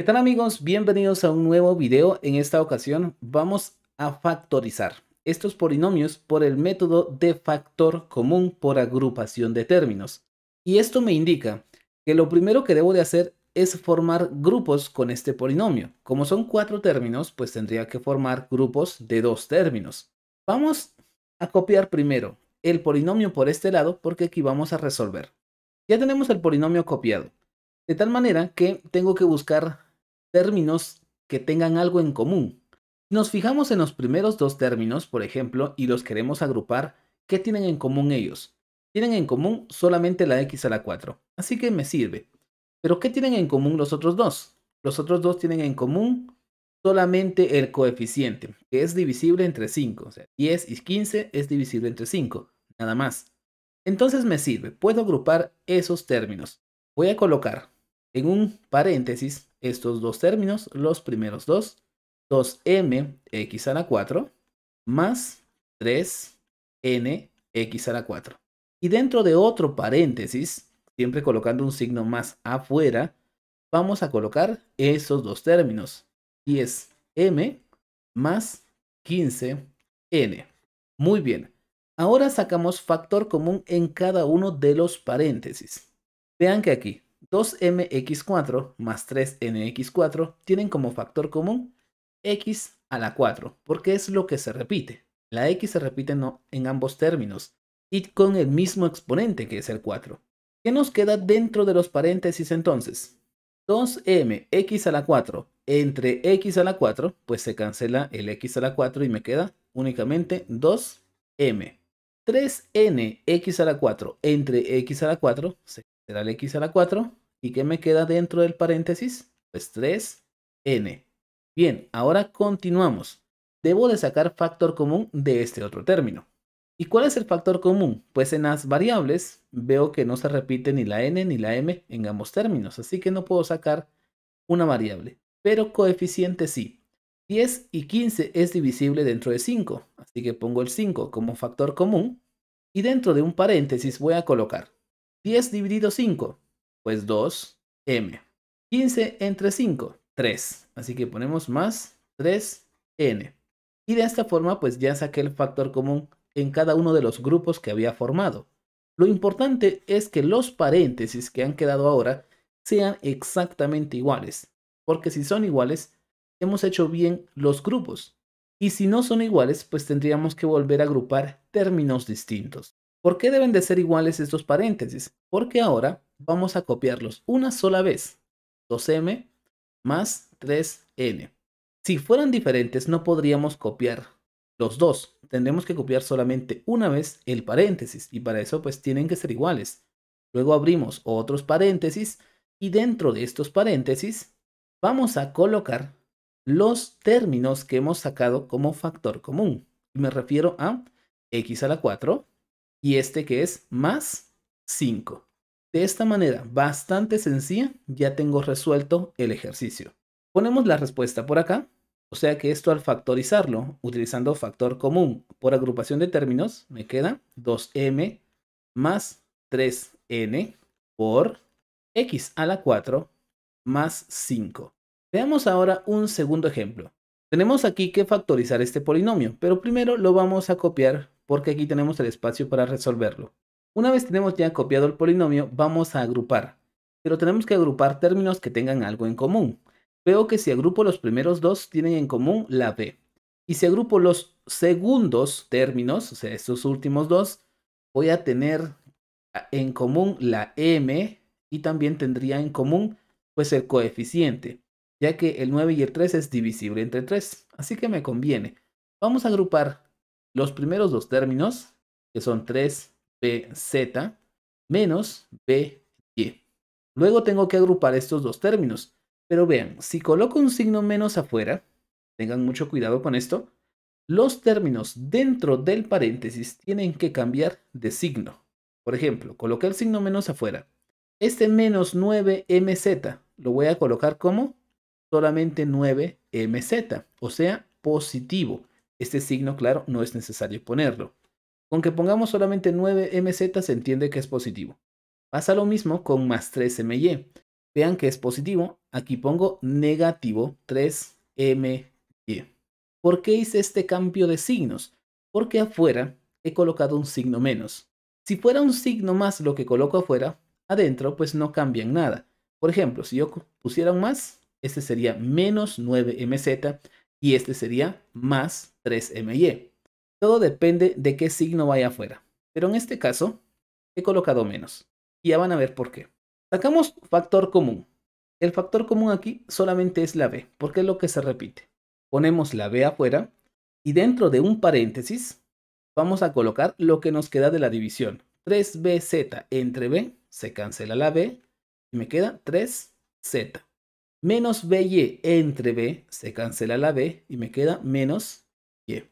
¿Qué tal amigos? Bienvenidos a un nuevo video. En esta ocasión vamos a factorizar estos polinomios por el método de factor común por agrupación de términos. Y esto me indica que lo primero que debo de hacer es formar grupos con este polinomio. Como son cuatro términos, pues tendría que formar grupos de dos términos. Vamos a copiar primero el polinomio por este lado porque aquí vamos a resolver. Ya tenemos el polinomio copiado. De tal manera que tengo que buscar términos que tengan algo en común. Nos fijamos en los primeros dos términos, por ejemplo, y los queremos agrupar, ¿qué tienen en común ellos? Tienen en común solamente la x a la 4, así que me sirve. Pero ¿qué tienen en común los otros dos? Los otros dos tienen en común solamente el coeficiente, que es divisible entre 5. O sea, 10 y 15 es divisible entre 5, nada más. Entonces me sirve, puedo agrupar esos términos. Voy a colocar en un paréntesis estos dos términos, los primeros dos, 2mx a la 4 más 3nx a la 4. Y dentro de otro paréntesis, siempre colocando un signo más afuera, vamos a colocar esos dos términos, y es m más 15n. Muy bien, ahora sacamos factor común en cada uno de los paréntesis. Vean que aquí 2mx4 más 3nx4 tienen como factor común x a la 4, porque es lo que se repite. La x se repite en ambos términos y con el mismo exponente que es el 4. ¿Qué nos queda dentro de los paréntesis entonces? 2mx a la 4 entre x a la 4, pues se cancela el x a la 4 y me queda únicamente 2m. 3nx a la 4 entre x a la 4, se cancela el x a la 4 ¿Y qué me queda dentro del paréntesis? Pues 3n. Bien, ahora continuamos. Debo de sacar factor común de este otro término. ¿Y cuál es el factor común? Pues en las variables veo que no se repite ni la n ni la m en ambos términos, así que no puedo sacar una variable. Pero coeficiente sí. 10 y 15 es divisible dentro de 5, así que pongo el 5 como factor común y dentro de un paréntesis voy a colocar 10 dividido 5, pues 2m. 15 entre 5, 3. Así que ponemos más 3n. Y de esta forma pues ya saqué el factor común en cada uno de los grupos que había formado. Lo importante es que los paréntesis que han quedado ahora sean exactamente iguales, porque si son iguales, hemos hecho bien los grupos. Y si no son iguales, pues tendríamos que volver a agrupar términos distintos. ¿Por qué deben de ser iguales estos paréntesis? Porque ahora vamos a copiarlos una sola vez. 2m más 3n. Si fueran diferentes no podríamos copiar los dos. Tendremos que copiar solamente una vez el paréntesis y para eso pues tienen que ser iguales. Luego abrimos otros paréntesis y dentro de estos paréntesis vamos a colocar los términos que hemos sacado como factor común. Me refiero a x a la 4 y este que es más 5. De esta manera, bastante sencilla, ya tengo resuelto el ejercicio. Ponemos la respuesta por acá, o sea que esto al factorizarlo, utilizando factor común por agrupación de términos, me queda 2m más 3n por x a la 4 más 5. Veamos ahora un segundo ejemplo. Tenemos aquí que factorizar este polinomio, pero primero lo vamos a copiar porque aquí tenemos el espacio para resolverlo. Una vez tenemos ya copiado el polinomio, vamos a agrupar. Pero tenemos que agrupar términos que tengan algo en común. Veo que si agrupo los primeros dos, tienen en común la b. Y si agrupo los segundos términos, o sea, estos últimos dos, voy a tener ah, en común la m y también tendría en común pues el coeficiente, ya que el 9 y el 3 es divisible entre 3, así que me conviene. Vamos a agrupar los primeros dos términos, que son 3BZ menos BY. Luego tengo que agrupar estos dos términos. Pero vean, si coloco un signo menos afuera, tengan mucho cuidado con esto, los términos dentro del paréntesis tienen que cambiar de signo. Por ejemplo, coloqué el signo menos afuera. Este menos 9mz lo voy a colocar como solamente 9mz, o sea, positivo. Este signo, claro, no es necesario ponerlo. Con que pongamos solamente 9MZ se entiende que es positivo. Pasa lo mismo con más 3MY. Vean que es positivo. Aquí pongo negativo 3MY. ¿Por qué hice este cambio de signos? Porque afuera he colocado un signo menos. Si fuera un signo más lo que coloco afuera, adentro pues no cambian nada. Por ejemplo, si yo pusiera un más, este sería menos 9MZ y este sería más 3MY. E. Todo depende de qué signo vaya afuera, pero en este caso he colocado menos. Y ya van a ver por qué. Sacamos factor común. El factor común aquí solamente es la B, porque es lo que se repite. Ponemos la B afuera y dentro de un paréntesis vamos a colocar lo que nos queda de la división. 3BZ entre B, se cancela la B y me queda 3Z. Menos BY entre B, se cancela la B y me queda menos Y. De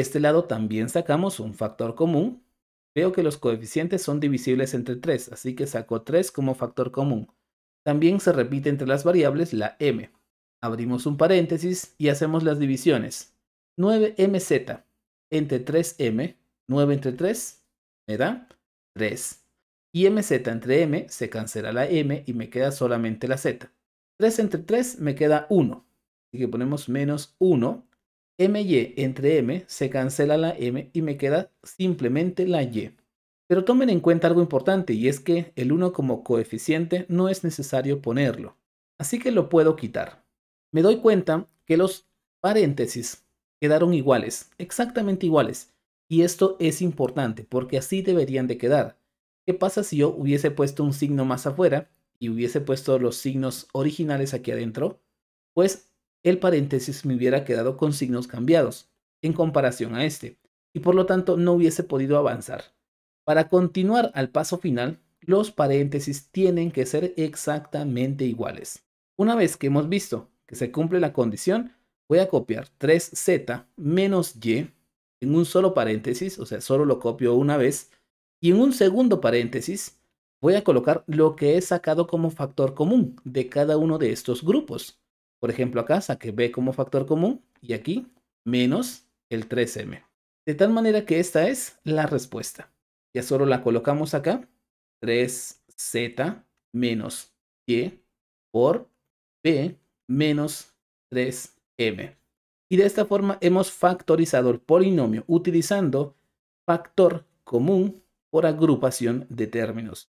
este lado también sacamos un factor común. Veo que los coeficientes son divisibles entre 3, así que saco 3 como factor común. También se repite entre las variables la m. Abrimos un paréntesis y hacemos las divisiones. 9mz entre 3m, 9 entre 3 me da 3. Y mz entre m se cancela la m y me queda solamente la z. 3 entre 3 me queda 1. Así que ponemos menos 1. y entre M se cancela la M y me queda simplemente la Y. Pero tomen en cuenta algo importante y es que el 1 como coeficiente no es necesario ponerlo. Así que lo puedo quitar. Me doy cuenta que los paréntesis quedaron iguales, exactamente iguales. Y esto es importante porque así deberían de quedar. ¿Qué pasa si yo hubiese puesto un signo más afuera y hubiese puesto los signos originales aquí adentro, pues el paréntesis me hubiera quedado con signos cambiados en comparación a este, y por lo tanto no hubiese podido avanzar. Para continuar al paso final, los paréntesis tienen que ser exactamente iguales. Una vez que hemos visto que se cumple la condición, voy a copiar 3z menos y en un solo paréntesis, o sea, solo lo copio una vez, y en un segundo paréntesis voy a colocar lo que he sacado como factor común de cada uno de estos grupos. Por ejemplo, acá saqué B como factor común y aquí menos el 3M. De tal manera que esta es la respuesta. Ya solo la colocamos acá. 3Z menos Y por B menos 3M. Y de esta forma hemos factorizado el polinomio utilizando factor común por agrupación de términos.